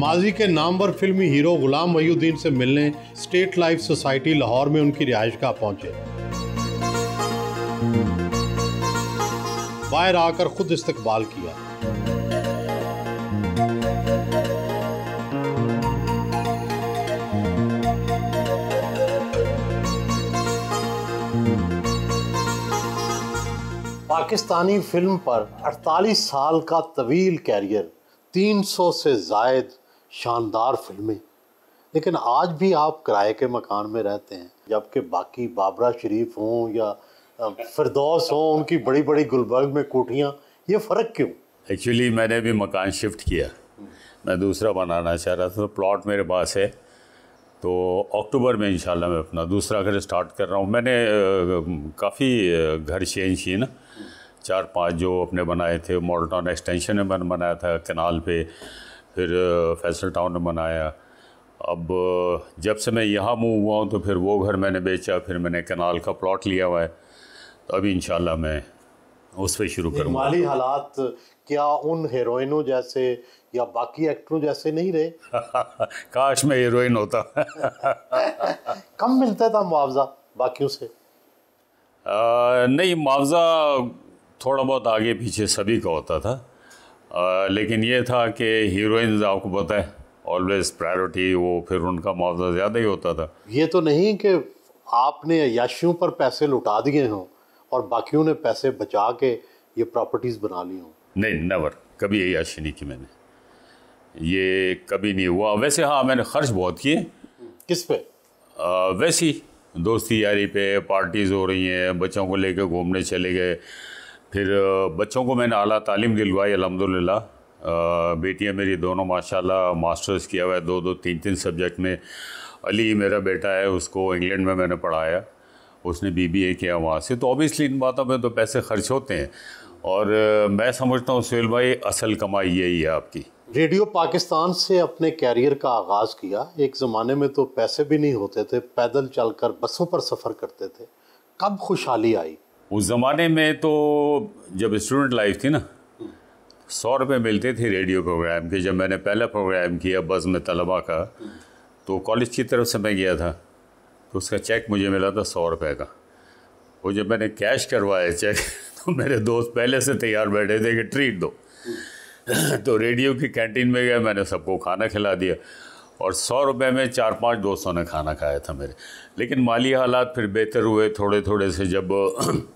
माजी के नामवर फिल्मी हीरो गुलाम मयुद्दीन से मिलने स्टेट लाइफ सोसाइटी लाहौर में उनकी रिहाइशगाह पहुंचे बाहर आकर खुद इस्तकबाल किया पाकिस्तानी फिल्म पर 48 साल का तवील कैरियर 300 से जायद शानदार फिल्में लेकिन आज भी आप किराए के मकान में रहते हैं जबकि बाकी बाबरा शरीफ हों या फिरदौस हों उनकी बड़ी बड़ी गुलबर्ग में कोठियाँ ये फ़र्क क्यों एक्चुअली मैंने भी मकान शिफ्ट किया मैं दूसरा बनाना चाह रहा था तो प्लॉट मेरे पास है तो अक्टूबर में इंशाल्लाह मैं अपना दूसरा घर स्टार्ट कर रहा हूँ मैंने काफ़ी घर चेंज किए ना चार पांच जो अपने बनाए थे मॉडल टाउन एक्सटेंशन में बन बनाया था कनाल पे फिर फैसल टाउन में बनाया अब जब से मैं यहाँ मूव हुआ हूँ तो फिर वो घर मैंने बेचा फिर मैंने कनाल का प्लॉट लिया हुआ है तो अभी इन मैं उस पर शुरू करूँ माली हालात क्या उन हीरोइनों जैसे या बाकी एक्टरों जैसे नहीं रहे काश मैं हीरोइन होता कम मिलता था मुआवजा बाकी से आ, नहीं मुआवजा थोड़ा बहुत आगे पीछे सभी का होता था लेकिन ये था कि हीरोइंस आपको पता है ऑलवेज प्रायोरिटी वो फिर उनका मुआवजा ज़्यादा ही होता था ये तो नहीं कि आपने याशियों पर पैसे लुटा दिए हों और बाकियों ने पैसे बचा के ये प्रॉपर्टीज़ बना ली हों नहीं नवर कभी याशी नहीं की मैंने ये कभी नहीं हुआ वैसे हाँ मैंने खर्च बहुत किए किस पे वैसी दोस्ती यारी पे पार्टीज़ हो रही हैं बच्चों को लेकर घूमने चले गए फिर बच्चों को मैंने अली तालीम दिलवाई अलहमदिल्ला बेटियाँ मेरी दोनों माशाल्लाह मास्टर्स किया हुआ है दो दो तीन तीन सब्जेक्ट में अली मेरा बेटा है उसको इंग्लैंड में मैंने पढ़ाया उसने बीबीए किया वहाँ से तो ऑब्वियसली इन बातों में तो पैसे खर्च होते हैं और मैं समझता हूँ सुहेल भाई असल कमाई यही है आपकी रेडियो पाकिस्तान से अपने कैरियर का आगाज़ किया एक ज़माने में तो पैसे भी नहीं होते थे पैदल चलकर बसों पर सफ़र करते थे कब खुशहाली आई उस ज़माने में तो जब स्टूडेंट लाइफ थी ना सौ रुपये मिलते थे रेडियो प्रोग्राम के जब मैंने पहला प्रोग्राम किया बज़ में तलबा का तो कॉलेज की तरफ से मैं गया था तो उसका चेक मुझे मिला था सौ रुपये का वो जब मैंने कैश करवाया चेक तो मेरे दोस्त पहले से तैयार बैठे थे कि ट्रीट दो तो रेडियो की कैंटीन में गया मैंने सबको खाना खिला दिया और सौ रुपये में चार पांच दोस्तों ने खाना खाया था मेरे लेकिन माली हालात फिर बेहतर हुए थोड़े थोड़े से जब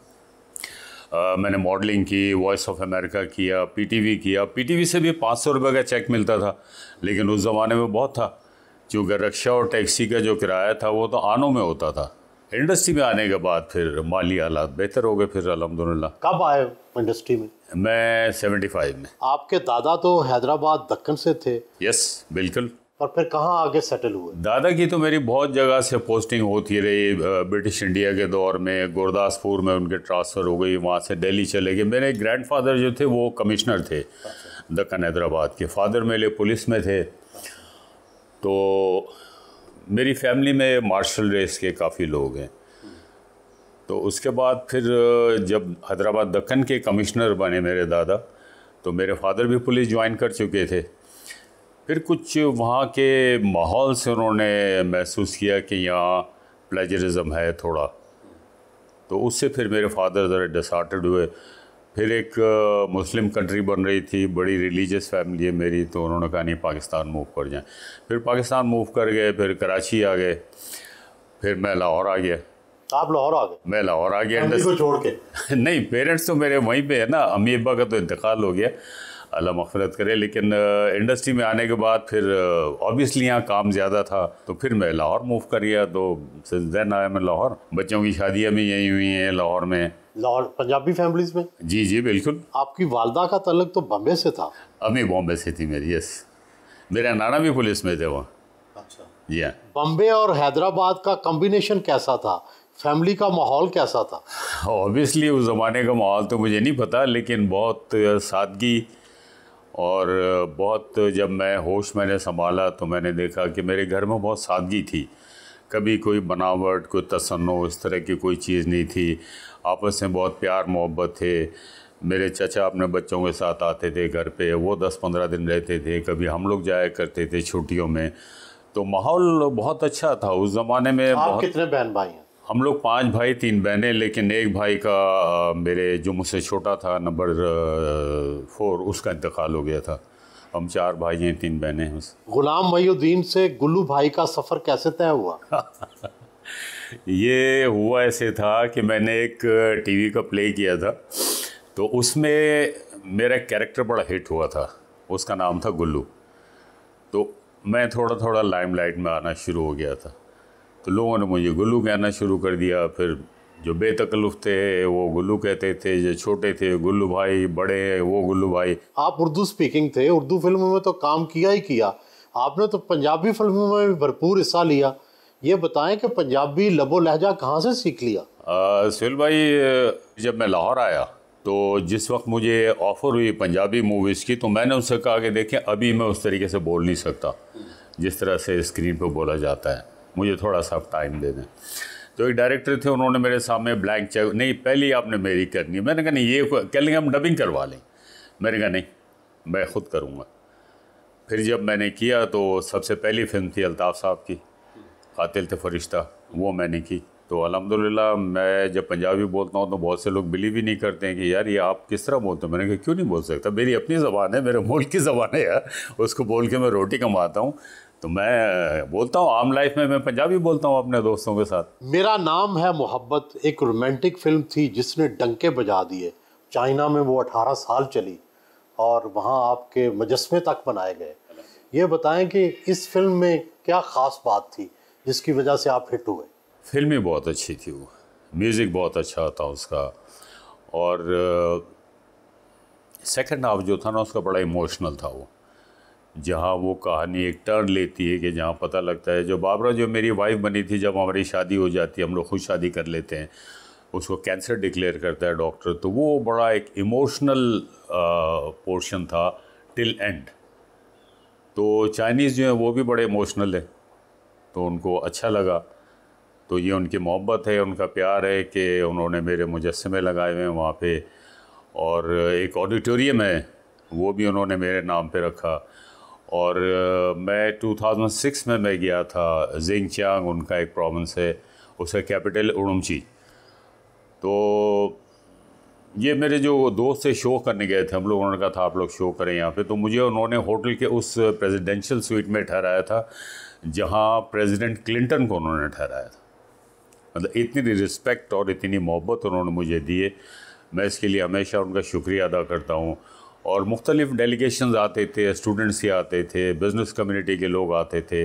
मैंने मॉडलिंग की वॉइस ऑफ अमेरिका किया पीटीवी किया पीटीवी से भी पाँच सौ रुपये का चेक मिलता था लेकिन उस ज़माने में बहुत था क्योंकि रक्षा और टैक्सी का जो किराया था वो तो आनों में होता था इंडस्ट्री में आने के बाद फिर माली हालात बेहतर हो गए फिर अलहमदिल्ला कब आए इंडस्ट्री में मैं सेवेंटी फाइव में आपके दादा तो हैदराबाद दक्कन से थे यस बिल्कुल और फिर कहाँ आगे सेटल हुए दादा की तो मेरी बहुत जगह से पोस्टिंग होती रही ब्रिटिश इंडिया के दौर में गुरदासपुर में उनके ट्रांसफ़र हो गई वहाँ से दिल्ली चले गए मेरे ग्रैंडफादर जो थे वो कमिश्नर थे दक्कन हैदराबाद के फादर मेरे पुलिस में थे तो मेरी फैमिली में मार्शल रेस के काफ़ी लोग हैं तो उसके बाद फिर जब हैदराबाद दक्कन के कमिश्नर बने मेरे दादा तो मेरे फादर भी पुलिस ज्वाइन कर चुके थे फिर कुछ वहाँ के माहौल से उन्होंने महसूस किया कि यहाँ प्लेजरिज्म है थोड़ा तो उससे फिर मेरे फादर ज़रा डिसार्टेड हुए फिर एक मुस्लिम कंट्री बन रही थी बड़ी रिलीजियस फैमिली है मेरी तो उन्होंने कहा नहीं पाकिस्तान मूव कर जाएं फिर पाकिस्तान मूव कर गए फिर कराची आ गए फिर मैं लाहौर आ गया आप लाहौर आ गए मैं लाहौर आ गया को छोड़ के नहीं पेरेंट्स तो मेरे वहीं पे है ना अम्मी अब्बा का तो इंतकाल हो गया अल्लाह मफरत करे लेकिन इंडस्ट्री में आने के बाद फिर ऑब्वियसली यहाँ काम ज़्यादा था तो फिर मैं लाहौर मूव कर गया तो सिंस देन आया मैं लाहौर बच्चों की शादियाँ भी यहीं हुई हैं लाहौर में लाहौर पंजाबी फैमिलीज में जी जी बिल्कुल आपकी वालदा का तलक तो बॉम्बे से था अभी बॉम्बे से थी मेरी यस मेरा नाना भी पुलिस में थे वहाँ अच्छा जी हाँ बॉम्बे और हैदराबाद का कम्बिनेशन कैसा था फैमिली का माहौल कैसा था ऑब्वियसली उस ज़माने का माहौल तो मुझे नहीं पता लेकिन बहुत सादगी और बहुत जब मैं होश मैंने संभाला तो मैंने देखा कि मेरे घर में बहुत सादगी थी कभी कोई बनावट कोई तसन्नो इस तरह की कोई चीज़ नहीं थी आपस में बहुत प्यार मोहब्बत थे मेरे चचा अपने बच्चों के साथ आते थे घर पे वो दस पंद्रह दिन रहते थे कभी हम लोग जाया करते थे छुट्टियों में तो माहौल बहुत अच्छा था उस ज़माने में आप बहुत कितने बहन भाई हैं हम लोग पांच भाई तीन बहनें लेकिन एक भाई का मेरे जो मुझसे छोटा था नंबर फोर उसका इंतकाल हो गया था हम चार भाई हैं तीन बहनें हैं गुलाम मयुद्दीन से गुल्लू भाई का सफ़र कैसे तय हुआ ये हुआ ऐसे था कि मैंने एक टीवी का प्ले किया था तो उसमें मेरा कैरेक्टर बड़ा हिट हुआ था उसका नाम था गुल्लू तो मैं थोड़ा थोड़ा लाइमलाइट में आना शुरू हो गया था तो लोगों ने मुझे गुल्लू कहना शुरू कर दिया फिर जो बेतकल्लुफ थे वो गुल्लू कहते थे जो छोटे थे गुल्लू भाई बड़े वो गुल्लू भाई आप उर्दू स्पीकिंग थे उर्दू फिल्मों में तो काम किया ही किया आपने तो पंजाबी फिल्मों में भी भरपूर हिस्सा लिया ये बताएं कि पंजाबी लबो लहजा कहाँ से सीख लिया सुल भाई जब मैं लाहौर आया तो जिस वक्त मुझे ऑफ़र हुई पंजाबी मूवीज़ की तो मैंने उससे कहा कि देखें अभी मैं उस तरीके से बोल नहीं सकता जिस तरह से स्क्रीन पर बोला जाता है मुझे थोड़ा सा टाइम दे दें तो एक डायरेक्टर थे उन्होंने मेरे सामने ब्लैंक चेक नहीं पहली आपने मेरी करनी है मैंने कहा नहीं ये कह लेंगे हम डबिंग करवा लें मैंने कहा नहीं मैं खुद करूँगा फिर जब मैंने किया तो सबसे पहली फिल्म थी अल्ताफ़ साहब की कातिल थे फरिश्ता वो मैंने की तो अलहमदिल्ला मैं जब पंजाबी बोलता हूँ तो बहुत से लोग बिलीव ही नहीं करते हैं कि यार ये आप किस तरह बोलते हो मैंने कहा क्यों नहीं बोल सकता मेरी अपनी ज़बान है मेरे मुल्क की ज़बान है यार उसको बोल के मैं रोटी कमाता हूँ तो मैं बोलता हूँ आम लाइफ में मैं पंजाबी बोलता हूँ अपने दोस्तों के साथ मेरा नाम है मोहब्बत एक रोमांटिक फिल्म थी जिसने डंके बजा दिए चाइना में वो अठारह साल चली और वहाँ आपके मजस्मे तक बनाए गए ये बताएं कि इस फिल्म में क्या ख़ास बात थी जिसकी वजह से आप हिट हुए फिल्म ही बहुत अच्छी थी वो म्यूज़िक बहुत अच्छा था उसका और सेकंड हाफ जो था ना उसका बड़ा इमोशनल था वो जहाँ वो कहानी एक टर्न लेती है कि जहाँ पता लगता है जो बाबरा जो मेरी वाइफ बनी थी जब हमारी शादी हो जाती है हम लोग खुद शादी कर लेते हैं उसको कैंसर डिक्लेयर करता है डॉक्टर तो वो बड़ा एक इमोशनल पोर्शन था टिल एंड तो चाइनीज़ जो है वो भी बड़े इमोशनल है तो उनको अच्छा लगा तो ये उनकी मोहब्बत है उनका प्यार है कि उन्होंने मेरे मुजस्मे लगाए हुए हैं वहाँ पे और एक ऑडिटोरियम है वो भी उन्होंने मेरे नाम पे रखा और मैं 2006 में मैं गया था जेंगचांग उनका एक प्रोविंस है उसका कैपिटल उड़मची तो ये मेरे जो दोस्त से शो करने गए थे हम लोग उन्होंने कहा था आप लोग शो करें यहाँ पे तो मुझे उन्होंने होटल के उस प्रेसिडेंशियल स्वीट में ठहराया था जहाँ प्रेसिडेंट क्लिंटन को उन्होंने ठहराया था मतलब इतनी रिस्पेक्ट और इतनी मोहब्बत उन्होंने मुझे दिए मैं इसके लिए हमेशा उनका शुक्रिया अदा करता हूँ और मुख्तलिफ डेलीगेशन आते थे स्टूडेंट्स ही आते थे बिज़नेस कम्यूनिटी के लोग आते थे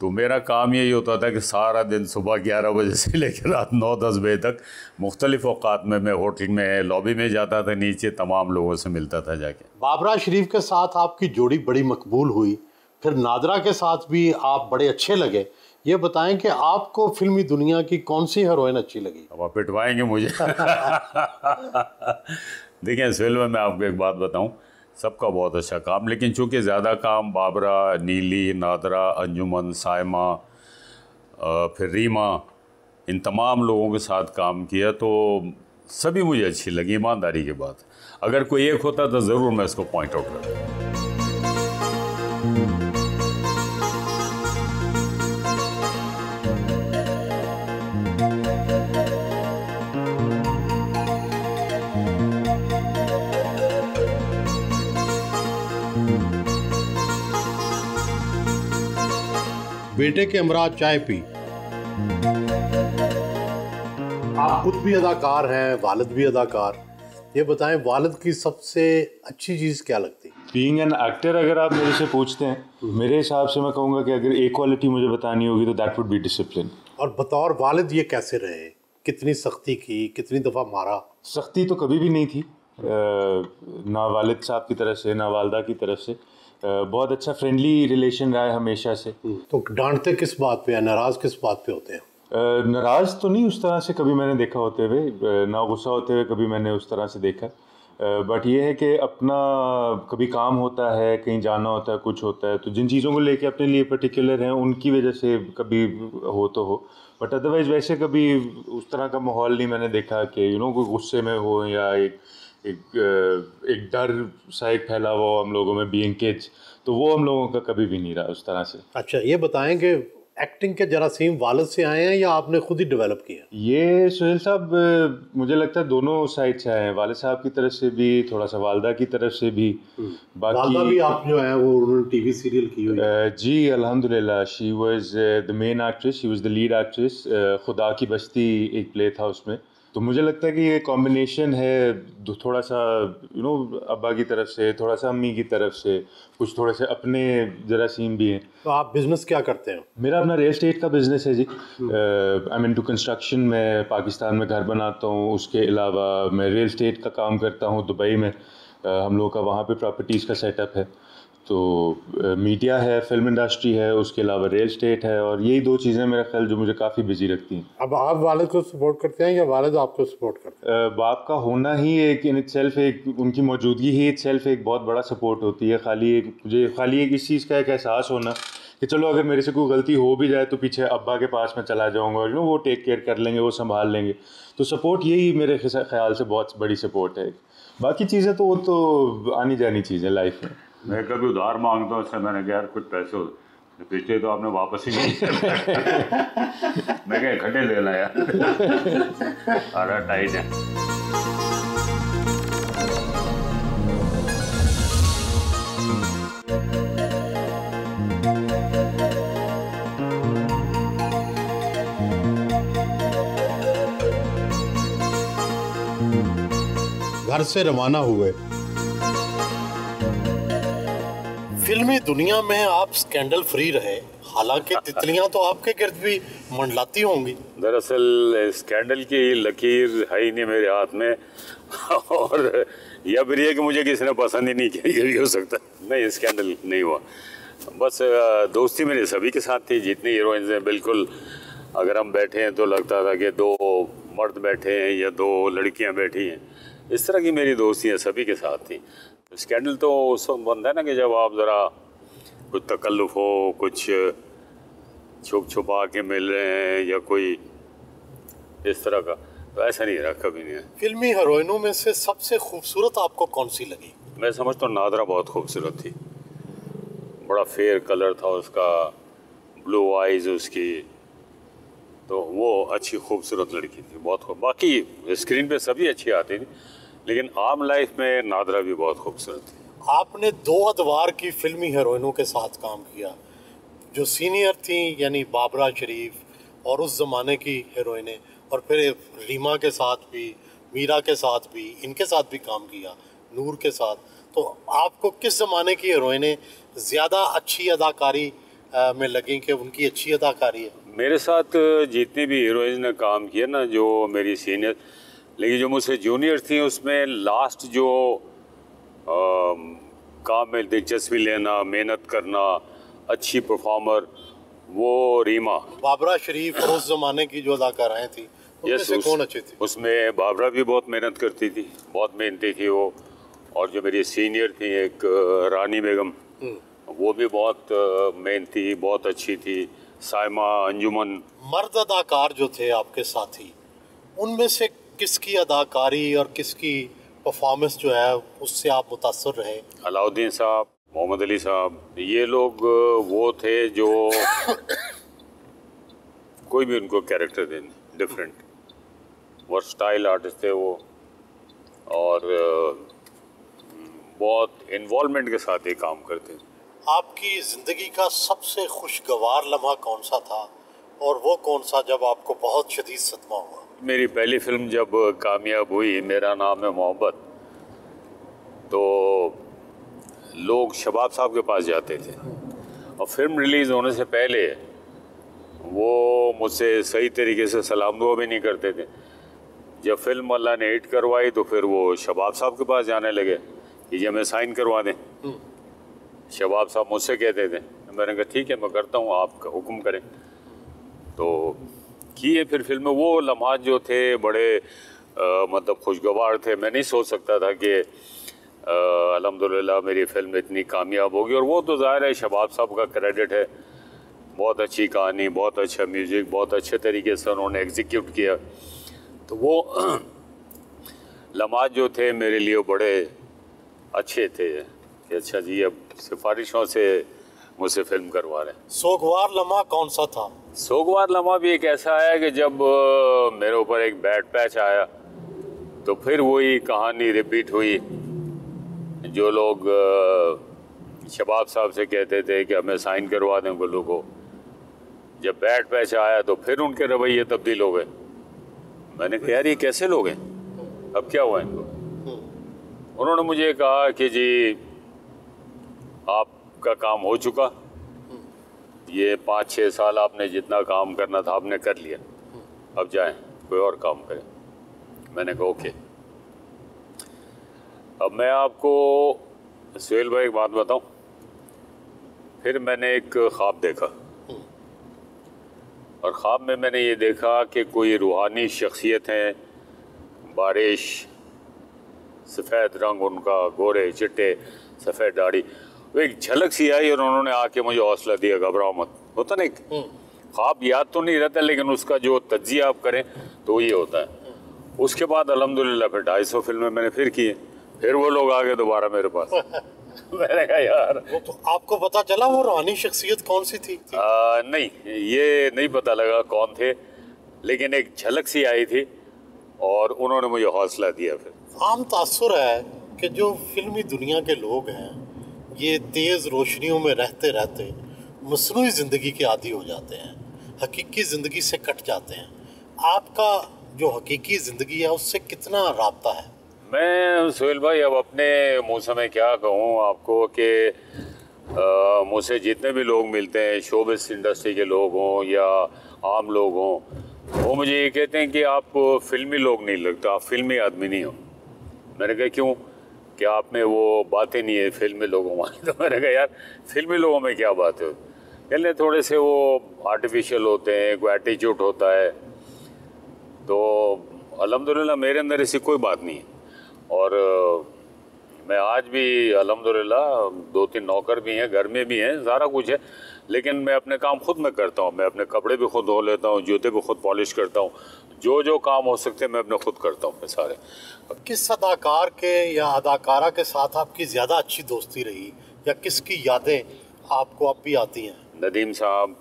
तो मेरा काम यही होता था कि सारा दिन सुबह ग्यारह बजे से लेकर रात नौ दस बजे तक मुख्तलिफ़ अवकात में मैं होटल में लॉबी में जाता था नीचे तमाम लोगों से मिलता था जाके बाबरा शरीफ के साथ आपकी जोड़ी बड़ी मकबूल हुई फिर नादरा के साथ भी आप बड़े अच्छे लगे ये बताएं कि आपको फिल्मी दुनिया की कौन सी हीरोइन अच्छी लगी अब आप पिटवाएंगे मुझे देखिए इस फिल्म में आपको एक बात बताऊं सबका बहुत अच्छा काम लेकिन चूँकि ज़्यादा काम बाबरा नीली नादरा अंजुमन सायमा फिर रीमा इन तमाम लोगों के साथ काम किया तो सभी मुझे अच्छी लगी ईमानदारी के बाद अगर कोई एक होता तो ज़रूर मैं इसको पॉइंट आउट करता बेटे के अमराज चाय पी आप खुद भी अदाकार हैं वालद भी अदाकार ये बताएं वालद की सबसे अच्छी चीज़ क्या लगती बींग एन एक्टर अगर आप मेरे से पूछते हैं मेरे हिसाब से मैं कहूँगा कि अगर एक क्वालिटी मुझे बतानी होगी तो दैट वुड बी डिसिप्लिन और बतौर वालद ये कैसे रहे कितनी सख्ती की कितनी दफ़ा मारा सख्ती तो कभी भी नहीं थी आ, ना वालद साहब की तरफ से ना वालदा की तरफ से बहुत अच्छा फ्रेंडली रिलेशन रहा है हमेशा से हम्म। तो डांटते किस बात पे या नाराज़ किस बात पे होते हैं नाराज़ तो नहीं उस तरह से कभी मैंने देखा होते हुए ना गुस्सा होते हुए कभी मैंने उस तरह से देखा बट ये है कि अपना कभी काम होता है कहीं जाना होता है कुछ होता है तो जिन चीज़ों को लेके अपने लिए पर्टिकुलर हैं उनकी वजह से कभी हो तो हो बट अदरवाइज़ वैसे कभी उस तरह का माहौल नहीं मैंने देखा कि यू नो कोई गुस्से में हो या एक एक एक डर सा एक फैला हुआ हम लोगों में बीइंग केज तो वो हम लोगों का कभी भी नहीं रहा उस तरह से अच्छा ये बताएं कि एक्टिंग के जरासीम वालद से आए हैं या आपने खुद ही डेवलप किया ये सुहेल साहब मुझे लगता है दोनों साइड से आए हैं वालद साहब की तरफ से भी थोड़ा सा वालदा की तरफ से भी हम्म। बाकी वालदा भी आप जो है वो उन्होंने टीवी सीरियल की हुई जी अल्हम्दुलिल्लाह she was the main actress she was the lead actress खुदा की बस्ती एक प्ले था उसमें तो मुझे लगता है कि ये कॉम्बिनेशन है थोड़ा सा यू नो अब्बा की तरफ से थोड़ा सा अम्मी की तरफ से कुछ थोड़े से अपने जरासीम भी हैं तो आप बिज़नेस क्या करते हैं मेरा अपना रियल स्टेट का बिज़नेस है जी आई मीन टू कंस्ट्रक्शन मैं पाकिस्तान में घर बनाता हूँ उसके अलावा मैं रियल स्टेट का काम करता हूँ दुबई में uh, हम लोगों का वहाँ पर प्रॉपर्टीज़ का सेटअप है तो मीडिया है फिल्म इंडस्ट्री है उसके अलावा रियल स्टेट है और यही दो चीज़ें मेरा ख्याल जो मुझे काफ़ी बिजी रखती हैं अब आप वालद को सपोर्ट करते हैं या वालद आपको सपोर्ट करते हैं बाप का होना ही एक इन सेल्फ एक उनकी मौजूदगी ही इट सेल्फ एक बहुत बड़ा सपोर्ट होती है खाली एक मुझे खाली एक इस चीज़ का एक एहसास होना कि चलो अगर मेरे से कोई गलती हो भी जाए तो पीछे अब्बा के पास मैं चला जाऊँगा और वो टेक केयर कर लेंगे वो संभाल लेंगे तो सपोर्ट यही मेरे ख्याल से बहुत बड़ी सपोर्ट है बाकी चीज़ें तो वो तो आनी जानी चीज़ें लाइफ में मैं कभी उधार मांगता हूँ मैंने कहा यार कुछ पैसे पिछले तो आपने वापस ही नहीं मैं क्या इकट्ठे ले लाया सारा टाइट है घर से रवाना हुए फिल्मी दुनिया में आप स्कैंडल फ्री रहे हालांकि तितलियां तो आपके गिर्द भी मंडलाती होंगी दरअसल स्कैंडल की लकीर है ही नहीं मेरे हाथ में और यह भी है कि मुझे किसी ने पसंद ही नहीं किया ये भी हो सकता नहीं स्कैंडल नहीं हुआ बस दोस्ती मेरे सभी के साथ थी जितने हीरोइंस हैं बिल्कुल अगर हम बैठे हैं तो लगता था कि दो मर्द बैठे हैं या दो लड़कियां बैठी हैं इस तरह की मेरी दोस्तियाँ सभी के साथ थी स्कैंडल तो उस वक्त बनता है ना कि जब आप ज़रा कुछ तकल्लुफ़ हो कुछ छुप छुपा के मिल रहे हैं या कोई इस तरह का तो ऐसा नहीं रहा कभी नहीं फिल्मी हीरोइनों में से सबसे खूबसूरत आपको कौन सी लगी मैं समझता हूँ नादरा बहुत खूबसूरत थी बड़ा फेयर कलर था उसका ब्लू आइज उसकी तो वो अच्छी खूबसूरत लड़की थी बहुत खूब बाकी स्क्रीन पे सभी अच्छी आती थी लेकिन आम लाइफ में नादरा भी बहुत खूबसूरत थी आपने दो अदवार की फिल्मी हीरोइनों के साथ काम किया जो सीनियर थी यानी बाबरा शरीफ और उस ज़माने की हीरोइनें और फिर रीमा के साथ भी मीरा के साथ भी इनके साथ भी काम किया नूर के साथ तो आपको किस ज़माने की हीरोइनें ज़्यादा अच्छी अदाकारी में लगी कि उनकी अच्छी अदाकारी है मेरे साथ जितनी भी हीरोइन ने काम किया ना जो मेरी सीनियर लेकिन जो मुझसे जूनियर थी उसमें लास्ट जो आ, काम में दिलचस्पी लेना मेहनत करना अच्छी परफॉर्मर वो रीमा बाबरा शरीफ उस जमाने की जो अदाकाराएँ थी उस, कौन अच्छी थी उसमें बाबरा भी बहुत मेहनत करती थी बहुत मेहनती थी वो और जो मेरी सीनियर थी एक रानी बेगम हम्म। वो भी बहुत मेहनती बहुत अच्छी थी साइमा अंजुमन मर्द अदाकार जो थे आपके साथी उनमें से किसकी अदाकारी और किसकी परफॉर्मेंस जो है उससे आप मुतासर रहे अलाउद्दीन साहब मोहम्मद अली साहब ये लोग वो थे जो कोई भी उनको कैरेक्टर देने डिफरेंट वर्सटाइल आर्टिस्ट थे वो और बहुत इन्वॉलमेंट के साथ ये काम करते आपकी ज़िंदगी का सबसे खुशगवार लम्हा कौन सा था और वो कौन सा जब आपको बहुत शदीद सदमा हुआ मेरी पहली फिल्म जब कामयाब हुई मेरा नाम है मोहब्बत तो लोग शबाब साहब के पास जाते थे और फिल्म रिलीज़ होने से पहले वो मुझसे सही तरीके से सलाम दुआ भी नहीं करते थे जब फिल्म अल्लाह ने एड करवाई तो फिर वो शबाब साहब के पास जाने लगे कि ये हमें साइन करवा दें शबाब साहब मुझसे कहते थे मैंने कहा ठीक है मैं करता हूँ आपका हुक्म करें तो किए फिर फिल्म में वो लम्हा जो थे बड़े आ, मतलब खुशगवार थे मैं नहीं सोच सकता था कि अलहमदिल्ला मेरी फिल्म इतनी कामयाब होगी और वो तो ज़ाहिर है शबाब साहब का क्रेडिट है बहुत अच्छी कहानी बहुत अच्छा म्यूज़िक बहुत अच्छे तरीके से उन्होंने एग्जीक्यूट किया तो वो लम्हा जो थे मेरे लिए बड़े अच्छे थे कि अच्छा जी अब सिफारिशों से मुझसे फिल्म करवा रहे हैं सोगवार लम्हा कौन सा था सोगवार लम्हा भी एक ऐसा आया कि जब मेरे ऊपर एक बैड पैच आया तो फिर वही कहानी रिपीट हुई जो लोग शबाब साहब से कहते थे कि हमें साइन करवा दें गुल्लू को जब बैड पैच आया तो फिर उनके रवैये तब्दील हो गए मैंने कहा यार ये कैसे लोग हैं अब क्या हुआ इनको उन्होंने मुझे कहा कि जी आपका काम हो चुका ये पाँच छः साल आपने जितना काम करना था आपने कर लिया अब जाएं कोई और काम करें मैंने कहा ओके अब मैं आपको सुहेल भाई एक बात बताऊं फिर मैंने एक ख्वाब देखा और ख्वाब में मैंने ये देखा कि कोई रूहानी शख्सियत हैं बारिश सफ़ेद रंग उनका गोरे चिट्टे सफ़ेद दाढ़ी एक झलक सी आई और उन्होंने आके मुझे हौसला दिया घबराओ मत होता नहीं हम्म। ख्वाब याद तो नहीं रहता लेकिन उसका जो तजिया आप करें तो ये होता है उसके बाद अलहमदिल्ला फिर ढाई सौ फिल्में मैंने फिर की फिर वो लोग आ गए दोबारा मेरे पास मैंने कहा यार तो आपको पता चला वो रानी शख्सियत कौन सी थी, थी? आ, नहीं ये नहीं पता लगा कौन थे लेकिन एक झलक सी आई थी और उन्होंने मुझे हौसला दिया फिर आम तासर है कि जो फिल्मी दुनिया के लोग हैं ये तेज़ रोशनियों में रहते रहते मसनू ज़िंदगी के आदि हो जाते हैं हकीकी ज़िंदगी से कट जाते हैं आपका जो हकीकी ज़िंदगी है उससे कितना रबता है मैं सुहेल भाई अब अपने से मैं क्या कहूँ आपको कि मुझसे जितने भी लोग मिलते हैं शोबिस इंडस्ट्री के लोग हों या आम लोग हों वो मुझे ये कहते हैं कि आप फिल्मी लोग नहीं लगते आप फिल्मी आदमी नहीं हो मैंने कहा क्यों कि आप में वो बातें नहीं है फिल्मी लोगों में तो मैंने कहा यार फिल्मी लोगों में क्या बात है कहने थोड़े से वो आर्टिफिशियल होते हैं कोई एटीट्यूड होता है तो अलहमदिल्ला मेरे अंदर ऐसी कोई बात नहीं है और मैं आज भी अलहमदिल्ला दो तीन नौकर भी हैं घर में भी हैं सारा कुछ है लेकिन मैं अपने काम खुद में करता हूँ मैं अपने कपड़े भी खुद धो लेता हूँ जूते भी खुद पॉलिश करता हूँ जो जो काम हो सकते हैं मैं अपने खुद करता हूँ सारे किस अदाकार के या अदाकारा के साथ आपकी ज़्यादा अच्छी दोस्ती रही या किसकी यादें आपको अब भी आती हैं नदीम साहब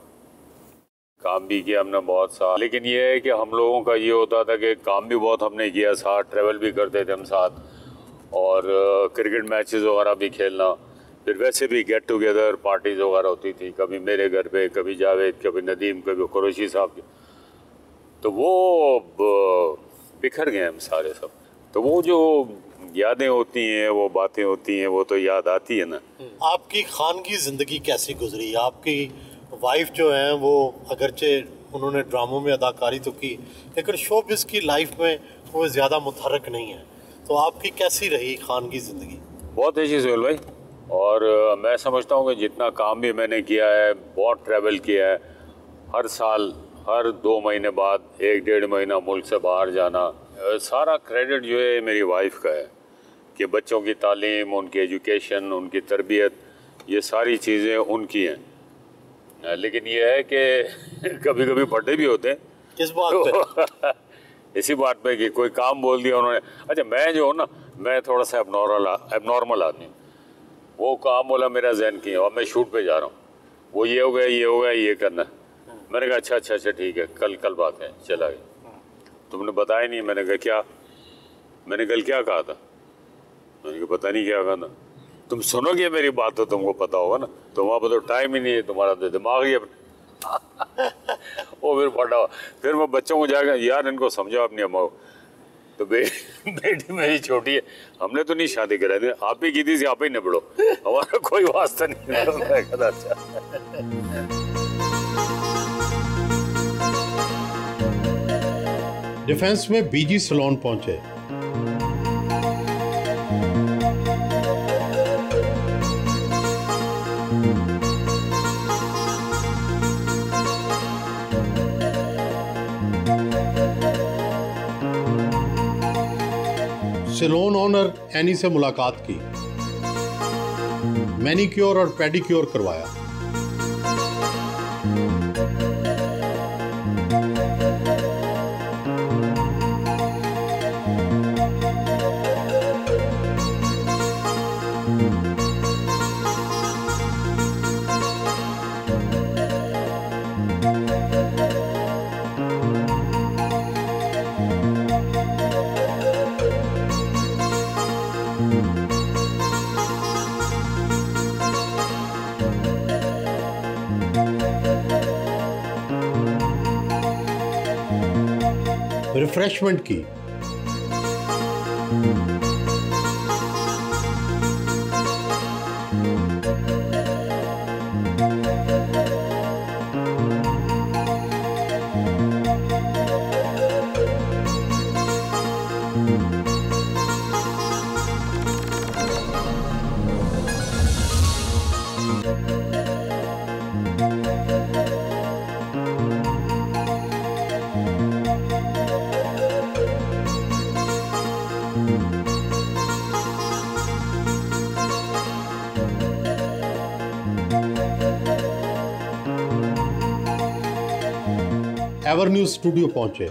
काम भी किया हमने बहुत साथ लेकिन ये है कि हम लोगों का ये होता था कि काम भी बहुत हमने किया साथ ट्रेवल भी करते थे हम साथ और क्रिकेट मैचेस वगैरह भी खेलना फिर वैसे भी गेट टुगेदर पार्टीज़ वगैरह होती थी कभी मेरे घर पे कभी जावेद कभी नदीम कभी क्रोशी साहब तो वो बिखर गए हम सारे सब तो वो जो यादें होती हैं वो बातें होती हैं वो तो याद आती है ना हम्म। आपकी खान की ज़िंदगी कैसी गुजरी आपकी वाइफ जो है वो अगरचे उन्होंने ड्रामों में अदाकारी तो की लेकिन शोबिस की लाइफ में वो ज़्यादा मुतहरक नहीं है तो आपकी कैसी रही खान की ज़िंदगी बहुत अच्छी सोहेल भाई और मैं समझता हूँ कि जितना काम भी मैंने किया है बहुत ट्रैवल किया है हर साल हर दो महीने बाद एक डेढ़ महीना मुल्क से बाहर जाना सारा क्रेडिट जो है मेरी वाइफ का है कि बच्चों की तालीम उनकी एजुकेशन उनकी तरबियत ये सारी चीज़ें उनकी हैं लेकिन ये है कि कभी कभी फटे भी होते हैं किस बात पे? इसी बात पे कि कोई काम बोल दिया उन्होंने अच्छा मैं जो हूँ ना मैं थोड़ा सा एबनॉर्मल एबनॉर्मल आदमी वो काम बोला मेरा जहन की और मैं शूट पे जा रहा हूँ वो ये हो गया ये हो गया ये करना है मैंने कहा अच्छा अच्छा अच्छा ठीक है कल कल बात है चला गया तुमने बताया नहीं मैंने कहा क्या मैंने कल क्या कहा था मैंने कहा पता नहीं क्या कहा था तुम सुनोगे मेरी बात तो तुमको पता होगा ना तुम्हारा तो टाइम ही नहीं है तुम्हारा तो दिमाग ही वो फिर फटा फिर मैं बच्चों को जाकर यार इनको समझाओ अपनी अम्मा तो बे, बेटी मेरी छोटी है हमने तो नहीं शादी कराई थी आप ही की थी आप ही निबड़ो हमारा कोई वास्ता नहीं डिफेंस में बीजी सलोन पहुंचे सेलोन ओनर एनी से मुलाकात की मैनीक्योर और पेडिक्योर करवाया रिफ्रेशमेंट की एवर न्यूज स्टूडियो पहुंचे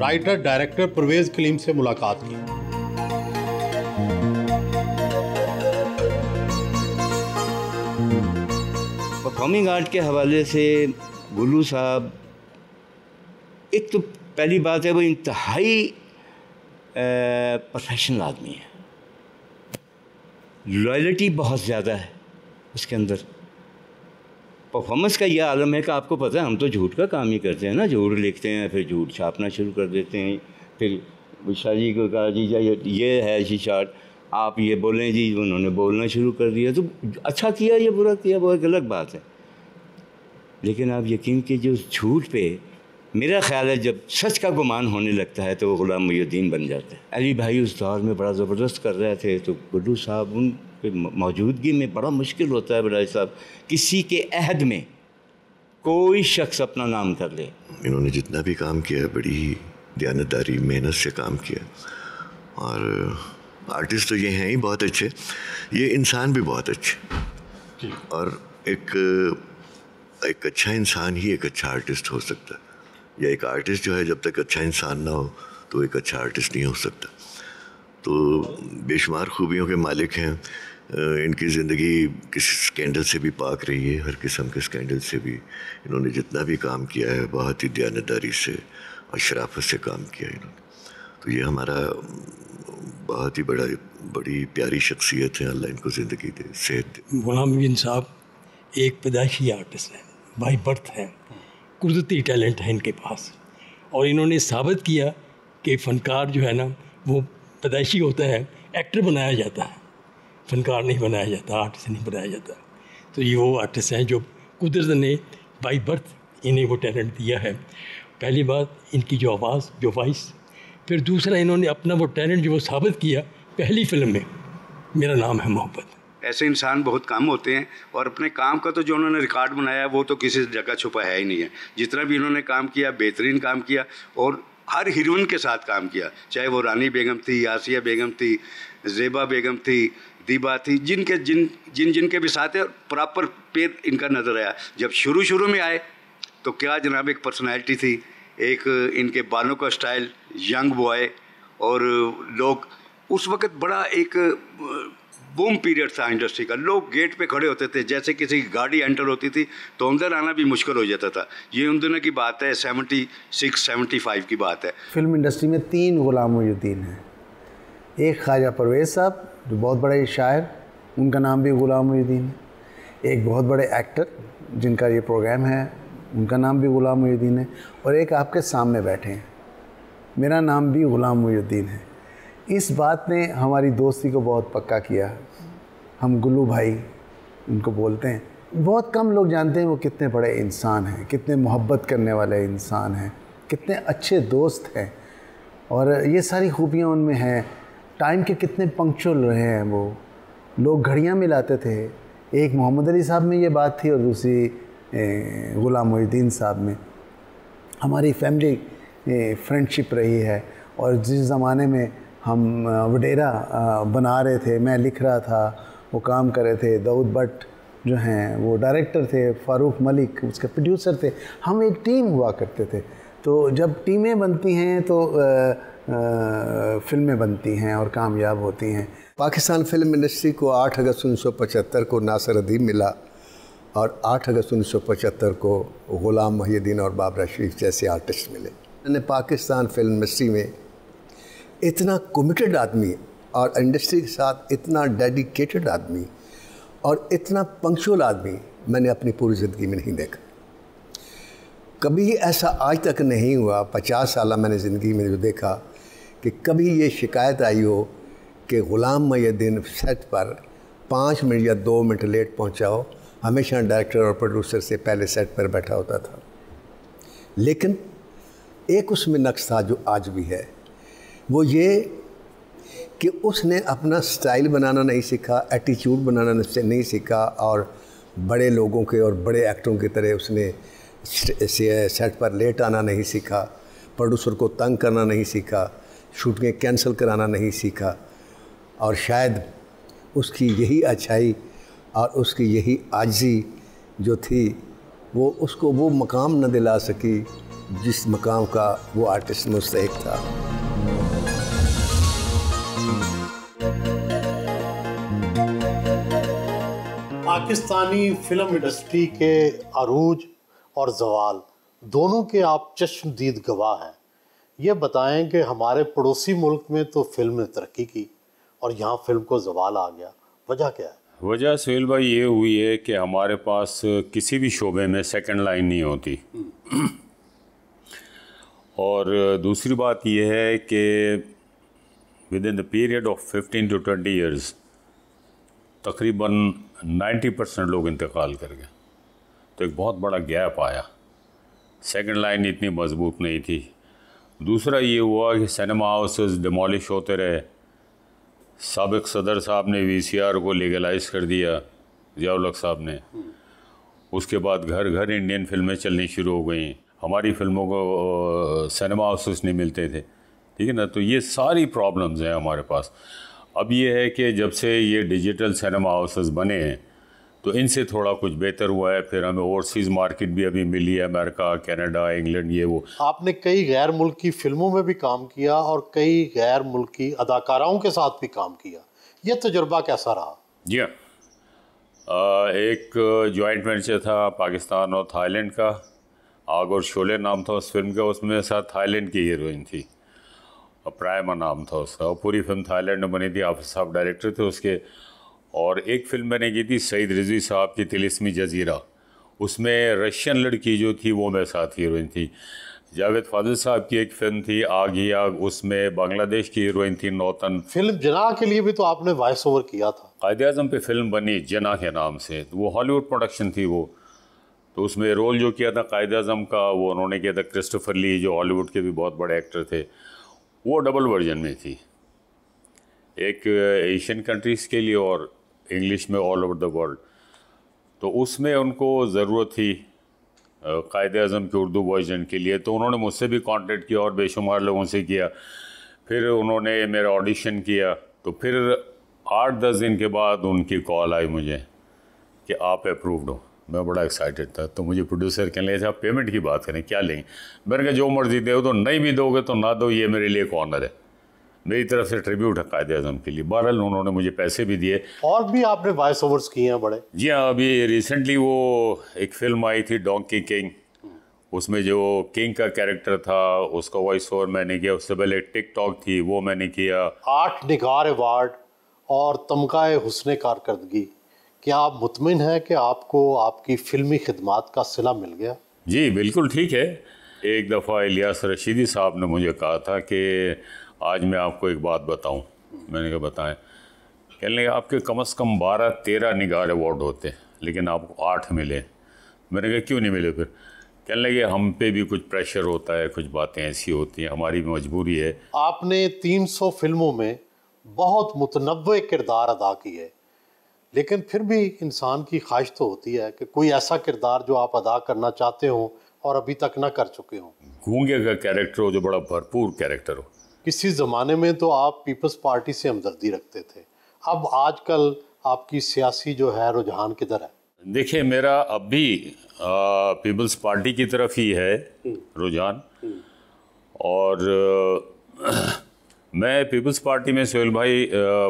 राइटर डायरेक्टर परवेज कलीम से मुलाकात की परफॉर्मिंग आर्ट के हवाले से गुल्लू साहब एक तो पहली बात है वो इंतहाई प्रोफेशनल आदमी है लॉयल्टी बहुत ज़्यादा है उसके अंदर परफॉर्मेंस का यह आलम है कि आपको पता है हम तो झूठ का काम ही करते हैं ना झूठ लिखते हैं फिर झूठ छापना शुरू कर देते हैं फिर शाह को कहा जी ये है जी शार्ट आप ये बोलें जी उन्होंने बोलना शुरू कर दिया तो अच्छा किया या बुरा किया बहुत एक अलग बात है लेकिन आप यकीन कीजिए उस झूठ पे मेरा ख्याल है जब सच का गुमान होने लगता है तो वो ग़ुलाम मुद्दीन बन जाते हैं अली भाई उस दौर में बड़ा ज़बरदस्त कर रहे थे तो गुड्डू साहब उन मौजूदगी में बड़ा मुश्किल होता है बड़ा साहब किसी के अहद में कोई शख्स अपना नाम कर ले इन्होंने जितना भी काम किया बड़ी ही दयानतदारी मेहनत से काम किया और आर्टिस्ट तो ये हैं ही बहुत अच्छे ये इंसान भी बहुत अच्छे और एक एक अच्छा इंसान ही एक अच्छा आर्टिस्ट हो सकता है या एक आर्टिस्ट जो है जब तक अच्छा इंसान ना हो तो एक अच्छा आर्टिस्ट नहीं हो सकता तो बेशुमार खूबियों के मालिक हैं इनकी ज़िंदगी किसी स्कैंडल से भी पाक रही है हर किस्म के स्कैंडल से भी इन्होंने जितना भी काम किया है बहुत ही दयानदारी से और शराफत से काम किया है इन्होंने तो ये हमारा बहुत ही बड़ा बड़ी प्यारी शख्सियत है अल्लाह इनको ज़िंदगी दे सेहत दे गुलाम बिन साहब एक पैदाइशी आर्टिस्ट हैं बाई बर्थ हैं कुदरती टैलेंट है इनके पास और इन्होंने साबित किया कि फ़नकार जो है ना वो पैदाइशी होता है एक्टर बनाया जाता है फ़नकार नहीं बनाया जाता आर्टिस्ट नहीं बनाया जाता तो ये वो आर्टिस्ट हैं जो कुदरत ने बाई बर्थ इन्हें वो टैलेंट दिया है पहली बात इनकी जो आवाज़ जो वॉइस फिर दूसरा इन्होंने अपना वो टैलेंट जो वो साबित किया पहली फिल्म में मेरा नाम है मोहब्बत ऐसे इंसान बहुत कम होते हैं और अपने काम का तो जो उन्होंने रिकॉर्ड बनाया वो तो किसी जगह छुपा है ही नहीं है जितना भी इन्होंने काम किया बेहतरीन काम किया और हर हीरोइन के साथ काम किया चाहे वो रानी बेगम थी यासिया बेगम थी जेबा बेगम थी दीबा थी जिनके जिन जिन जिन के भी साथ है प्रॉपर पेड़ इनका नज़र आया जब शुरू शुरू में आए तो क्या जनाब एक पर्सनैलिटी थी एक इनके बालों का स्टाइल यंग बॉय और लोग उस वक़्त बड़ा एक बूम पीरियड था इंडस्ट्री का लोग गेट पे खड़े होते थे जैसे किसी की गाड़ी एंटर होती थी तो अंदर आना भी मुश्किल हो जाता था ये उन दिनों की बात है सेवेंटी सिक्स सेवेंटी फाइव की बात है फिल्म इंडस्ट्री में तीन गुलाम मोजुद्दीन हैं एक ख्वाजा परवेज साहब जो बहुत बड़े शायर उनका नाम भी गुलाम मोजुद्दीन है एक बहुत बड़े एक्टर जिनका ये प्रोग्राम है उनका नाम भी गुलाम मोहुद्दीन है और एक आपके सामने बैठे हैं मेरा नाम भी गुलाम मोहुद्दीन है इस बात ने हमारी दोस्ती को बहुत पक्का किया हम गुल्लू भाई उनको बोलते हैं बहुत कम लोग जानते हैं वो कितने बड़े इंसान हैं कितने मोहब्बत करने वाले इंसान हैं कितने अच्छे दोस्त हैं और ये सारी खूबियाँ उनमें हैं टाइम के कितने पंक्चुअल रहे हैं वो लोग घड़ियाँ मिलाते थे एक मोहम्मद अली साहब में ये बात थी और दूसरी ग़ुलाम मोहिद्दीन साहब में हमारी फैमिली फ्रेंडशिप रही है और जिस ज़माने में हम वडेरा बना रहे थे मैं लिख रहा था वो काम कर रहे थे दाऊद भट्ट जो हैं वो डायरेक्टर थे फ़ारूक मलिक उसके प्रोड्यूसर थे हम एक टीम हुआ करते थे तो जब टीमें बनती हैं तो फिल्में बनती हैं और कामयाब होती हैं पाकिस्तान फिल्म इंडस्ट्री को 8 अगस्त उन्नीस को नासर अदीम मिला और 8 अगस्त उन्नीस को ग़ुलाम मुहीद्दीन और बाबरा शरीफ जैसे आर्टिस्ट मिले मैंने पाकिस्तान फिल्म इंडस्ट्री में इतना कमिटेड आदमी और इंडस्ट्री के साथ इतना डेडिकेटेड आदमी और इतना पंक्चुअल आदमी मैंने अपनी पूरी ज़िंदगी में नहीं देखा कभी ऐसा आज तक नहीं हुआ पचास साल मैंने ज़िंदगी में जो देखा कि कभी ये शिकायत आई हो कि ग़ुलाम दिन सेट पर पाँच मिनट या दो मिनट लेट पहुँचाओ हमेशा डायरेक्टर और प्रोड्यूसर से पहले सेट पर बैठा होता था लेकिन एक उसमें नक्श था जो आज भी है वो ये कि उसने अपना स्टाइल बनाना नहीं सीखा एटीट्यूड बनाना नहीं सीखा और बड़े लोगों के और बड़े एक्टरों की तरह उसने सेट पर लेट आना नहीं सीखा प्रोड्यूसर को तंग करना नहीं सीखा शूटिंगें कैंसिल कराना नहीं सीखा और शायद उसकी यही अच्छाई और उसकी यही आजी जो थी वो उसको वो मकाम न दिला सकी जिस मकाम का वो आर्टिस्ट मुस्तक था पाकिस्तानी फिल्म इंडस्ट्री के अरूज और जवाल दोनों के आप चश्मदीद गवाह हैं ये बताएं कि हमारे पड़ोसी मुल्क में तो फिल्म ने तरक्की की और यहाँ फिल्म को जवाल आ गया वजह क्या है वजह सुहेल भाई ये हुई है कि हमारे पास किसी भी शोबे में सेकंड लाइन नहीं होती और दूसरी बात यह है कि within the period of fifteen to twenty years तकरीबन 90 परसेंट लोग इंतकाल कर गए तो एक बहुत बड़ा गैप आया सेकंड लाइन इतनी मजबूत नहीं थी दूसरा ये हुआ कि सिनेमा हाउसेस डिमोलिश होते रहे सबक सदर साहब ने वीसीआर को लीगलाइज कर दिया जियालक साहब ने उसके बाद घर घर इंडियन फिल्में चलनी शुरू हो गई हमारी फिल्मों को सिनेमा हाउसेस नहीं मिलते थे ठीक है ना तो ये सारी प्रॉब्लम्स हैं हमारे पास अब ये है कि जब से ये डिजिटल सिनेमा हाउसेस बने हैं तो इनसे थोड़ा कुछ बेहतर हुआ है फिर हमें ओवरसीज़ मार्केट भी अभी मिली है अमेरिका कनाडा इंग्लैंड ये वो आपने कई गैर मुल्की फ़िल्मों में भी काम किया और कई गैर मुल्की अदाकाराओं के साथ भी काम किया ये तजुर्बा कैसा रहा जी हाँ एक जॉइंट वेंचर था पाकिस्तान और थाईलैंड का आग और शोले नाम था उस फिल्म का उसमें साथ थाईलैंड की हीरोइन थी अप्रायमा नाम था उसका और पूरी फिल्म थाईलैंड में बनी थी आफिस साहब डायरेक्टर थे उसके और एक फिल्म मैंने की थी सईद रिजवी साहब की तिलिस्मी जजीरा उसमें रशियन लड़की जो थी वो मेरे साथ हीरोइन थी जावेद फाजिल साहब की एक फिल्म थी आग ही आग उसमें बांग्लादेश की हीरोइन थी नौतन फिल्म जना के लिए भी तो आपने वॉइस ओवर किया था कायद अजम पे फिल्म बनी जना के नाम से तो वो हॉलीवुड प्रोडक्शन थी वो तो उसमें रोल जो किया था कायद अजम का वो उन्होंने किया था क्रिस्टोफर ली जो हॉलीवुड के भी बहुत बड़े एक्टर थे वो डबल वर्जन में थी एक एशियन uh, कंट्रीज़ के लिए और इंग्लिश में ऑल ओवर द वर्ल्ड तो उसमें उनको ज़रूरत थी uh, कायद अज़म के उर्दू वर्जन के लिए तो उन्होंने मुझसे भी कांटेक्ट किया और बेशुमार लोगों से किया फिर उन्होंने मेरा ऑडिशन किया तो फिर आठ दस दिन के बाद उनकी कॉल आई मुझे कि आप अप्रूव्ड हो मैं बड़ा एक्साइटेड था तो मुझे प्रोड्यूसर कहने लगे आप अच्छा, पेमेंट की बात करें क्या लेंगे मैंने कहा जो मर्जी दे तो नहीं भी दोगे तो ना दो ये मेरे लिए एक ऑनर है मेरी तरफ से ट्रिब्यूट है कायदे आजम के लिए बहरहाल उन्होंने मुझे पैसे भी दिए और भी आपने वॉइस ओवर्स किए हैं बड़े जी हाँ अभी रिसेंटली वो एक फिल्म आई थी डोंकी किंग उसमें जो किंग का कैरेक्टर था उसका वॉइस ओवर मैंने किया उससे पहले टिकटॉक थी वो मैंने किया आठ निगार अवार्ड और तमका हुसन कारकर्दगी क्या आप मुतमिन हैं कि आपको आपकी फिल्मी खदमात का सिला मिल गया जी बिल्कुल ठीक है एक दफ़ा इलियास रशीदी साहब ने मुझे कहा था कि आज मैं आपको एक बात बताऊं मैंने कहा बताएं कहने लगे आपके कम अज़ कम बारह तेरह निगार अवार्ड होते हैं लेकिन आपको आठ मिले मैंने कहा क्यों नहीं मिले फिर कहने लगे हम पे भी कुछ प्रेशर होता है कुछ बातें ऐसी होती हैं हमारी मजबूरी है आपने 300 फिल्मों में बहुत मुतनवे किरदार अदा किए लेकिन फिर भी इंसान की ख्वाहिश तो होती है कि कोई ऐसा किरदार जो आप अदा करना चाहते हो और अभी तक ना कर चुके हों गूंगे का कैरेक्टर हो जो बड़ा भरपूर कैरेक्टर हो किसी ज़माने में तो आप पीपल्स पार्टी से हमदर्दी रखते थे अब आजकल आपकी सियासी जो है रुझान किधर है देखिए मेरा अब भी पीपल्स पार्टी की तरफ ही है हम्म। रुझान हम्म। और आ, मैं पीपल्स पार्टी में सोहेल भाई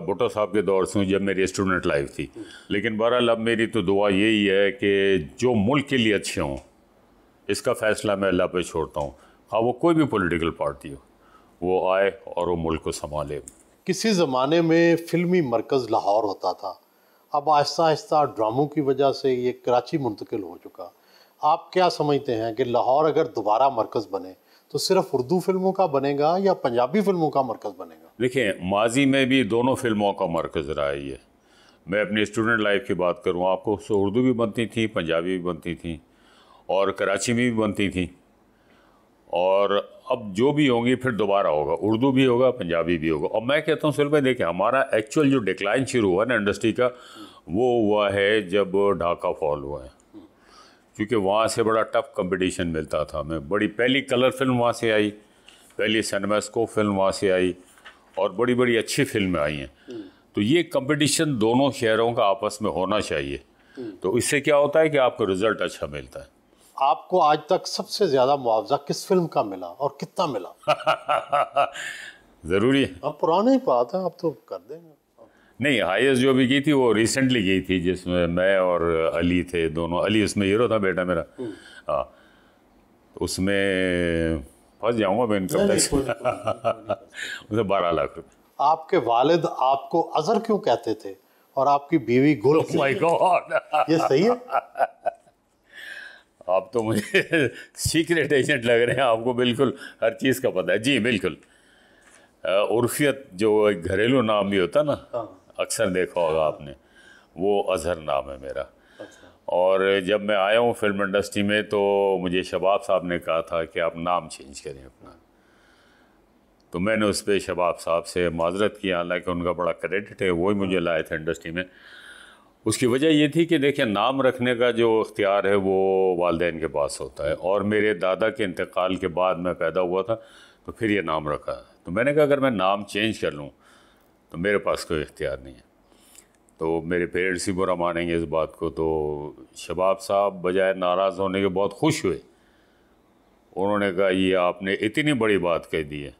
भुट्टो साहब के दौर से हूँ जब मेरी स्टूडेंट लाइफ थी लेकिन बहरहाल अब मेरी तो दुआ यही है कि जो मुल्क के लिए अच्छे हों इसका फ़ैसला मैं अल्लाह पे छोड़ता हूँ हाँ वो कोई भी पॉलिटिकल पार्टी हो वो आए और वो मुल्क को संभाले किसी ज़माने में फिल्मी मरकज़ लाहौर होता था अब आहिस्ता आहिस्ता ड्रामों की वजह से ये कराची मुंतकिल हो चुका आप क्या समझते हैं कि लाहौर अगर दोबारा मरकज़ बने तो सिर्फ उर्दू फिल्मों का बनेगा या पंजाबी फिल्मों का मरकज़ बनेगा देखिए माजी में भी दोनों फिल्मों का मरकज़ रहा है ये मैं अपनी स्टूडेंट लाइफ की बात करूँ आपको उर्दू भी बनती थी पंजाबी भी बनती थी और कराची में भी बनती थी और अब जो भी होंगी फिर दोबारा होगा उर्दू भी होगा पंजाबी भी होगा और मैं कहता हूँ सिर्फ देखिए हमारा एक्चुअल जो डिक्लाइन शुरू हुआ ना इंडस्ट्री का वो हुआ है जब ढाका फॉल हुआ है क्योंकि वहाँ से बड़ा टफ कंपटीशन मिलता था मैं बड़ी पहली कलर फिल्म वहाँ से आई पहली सैनमेस्को फिल्म वहाँ से आई और बड़ी बड़ी अच्छी फिल्में आई हैं हम्म। तो ये कंपटीशन दोनों शहरों का आपस में होना चाहिए हम्म। तो इससे क्या होता है कि आपको रिजल्ट अच्छा मिलता है आपको आज तक सबसे ज़्यादा मुआवजा किस फिल्म का मिला और कितना मिला ज़रूरी है अब पुरानी बात है आप तो कर देंगे नहीं हाईएस्ट जो भी की थी वो रिसेंटली की थी जिसमें मैं और अली थे दोनों अली उसमें हीरो था बेटा मेरा हम्म। हाँ तो उसमें फंस जाऊंगा मैं इनकम टैक्स उसे बारह लाख रुपये आपके वालिद आपको अजर क्यों कहते थे और आपकी बीवी गुल माय oh गॉड ये सही है आप तो मुझे सीक्रेट एजेंट लग रहे हैं आपको बिल्कुल हर चीज़ का पता है जी बिल्कुल उर्फियत जो एक घरेलू नाम भी होता ना हाँ। अक्सर देखा होगा आपने वो अजहर नाम है मेरा अच्छा। और जब मैं आया हूँ फिल्म इंडस्ट्री में तो मुझे शबाब साहब ने कहा था कि आप नाम चेंज करें अपना तो मैंने उस पर शबाब साहब से माजरत की हालांकि उनका बड़ा क्रेडिट है वही मुझे लाए थे इंडस्ट्री में उसकी वजह ये थी कि देखिए नाम रखने का जो इख्तियार है वो वालदेन के पास होता है और मेरे दादा के इंतकाल के बाद मैं पैदा हुआ था तो फिर ये नाम रखा तो मैंने कहा अगर मैं नाम चेंज कर लूँ तो मेरे पास कोई इख्तियार नहीं है तो मेरे पेरेंट्स ही बुरा मानेंगे इस बात को तो शबाब साहब बजाय नाराज़ होने के बहुत खुश हुए उन्होंने कहा ये आपने इतनी बड़ी बात कह दी है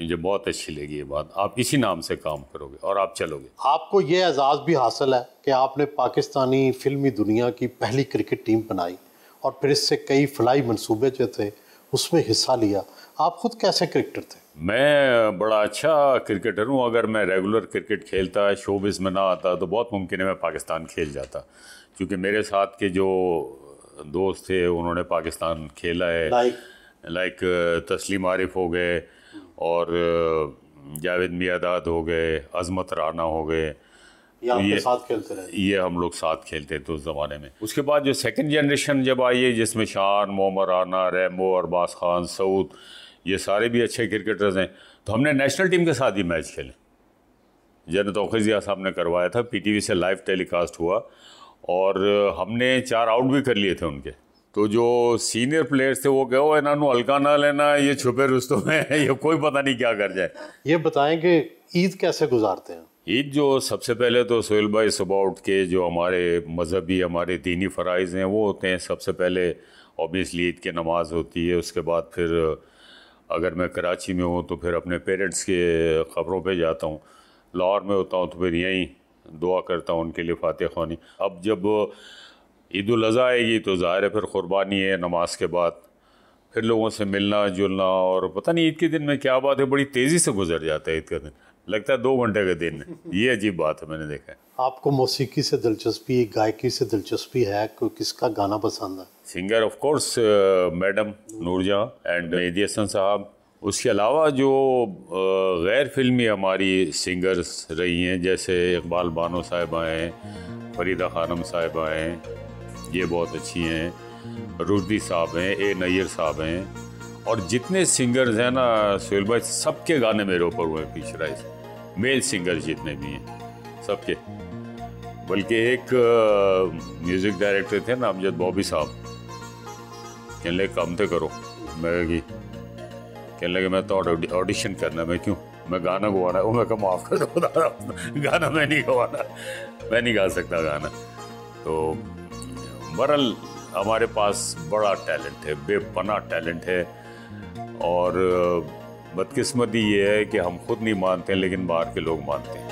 मुझे बहुत अच्छी लगी ये बात आप इसी नाम से काम करोगे और आप चलोगे आपको ये एजाज़ भी हासिल है कि आपने पाकिस्तानी फिल्मी दुनिया की पहली क्रिकेट टीम बनाई और फिर इससे कई फलाई मनसूबे जो थे उसमें हिस्सा लिया आप खुद कैसे क्रिकेटर थे मैं बड़ा अच्छा क्रिकेटर हूँ अगर मैं रेगुलर क्रिकेट खेलता शोबिस में ना आता तो बहुत मुमकिन है मैं पाकिस्तान खेल जाता क्योंकि मेरे साथ के जो दोस्त थे उन्होंने पाकिस्तान खेला है लाइक तस्लीम आरिफ हो गए और जावेद मियादाद हो गए अजमत राना हो गए तो ये साथ खेलते रहे ये हम लोग साथ खेलते थे उस ज़माने में उसके बाद जो सेकंड जनरेशन जब आई है जिसमें शान मोहम्मद राना रैमो अरबाज खान सऊद ये सारे भी अच्छे क्रिकेटर्स हैं तो हमने नेशनल टीम के साथ ही मैच खेले जनत तोिया साहब ने करवाया था पीटीवी से लाइव टेलीकास्ट हुआ और हमने चार आउट भी कर लिए थे उनके तो जो सीनियर प्लेयर्स थे वो गए हो इन्हों हल्का ना लेना ये छुपे रुस्तों में ये कोई पता नहीं क्या कर जाए ये बताएं कि ईद कैसे गुजारते हैं ईद जो सबसे पहले तो सोहेल भाई सुबह उठ के जो हमारे मजहबी हमारे दीनी फ़राइज़ हैं वो होते हैं सबसे पहले ऑबियसली ईद की नमाज़ होती है उसके बाद फिर अगर मैं कराची में हूँ तो फिर अपने पेरेंट्स के ख़बरों पे जाता हूँ लाहौर में होता हूँ तो फिर यहीं दुआ करता हूँ उनके लिए फ़ातह खानी अब जब ईद अज़ी आएगी तो ज़ाहिर है फिर क़ुरबानी है नमाज के बाद फिर लोगों से मिलना जुलना और पता नहीं ईद के दिन में क्या बात है बड़ी तेज़ी से गुजर जाता है ईद का दिन लगता है दो घंटे का दिन ये अजीब बात है मैंने देखा है आपको मौसीकी से दिलचस्पी गायकी से दिलचस्पी है कोई किसका गाना पसंद है singer of course uh, madam Noorjahan and Mehdi Hassan साहब उसके अलावा जो uh, गैर फिल्मी हमारी सिंगर्स रही हैं जैसे इकबाल बानो साहिबा हैं फरीदा खानम साहिबा हैं ये बहुत अच्छी हैं रुशदी साहब हैं ए नैर साहब हैं और जितने सिंगर्स हैं ना सुहेल भाई सबके गाने मेरे ऊपर हुए पिछड़ा इसमें से मेल सिंगर जितने भी हैं सबके बल्कि एक म्यूज़िक डायरेक्टर थे ना अमजद बॉबी साहब कहने लगे काम तो करो मैं भी कहने लगे मैं तो ऑडिशन करना मैं क्यों मैं गाना गवाना वो मैं कम माफ़ कर गाना मैं नहीं गवाना मैं नहीं गा सकता गाना तो बरल हमारे पास बड़ा टैलेंट है बेपना टैलेंट है और बदकिस्मती ये है कि हम खुद नहीं मानते लेकिन बाहर के लोग मानते हैं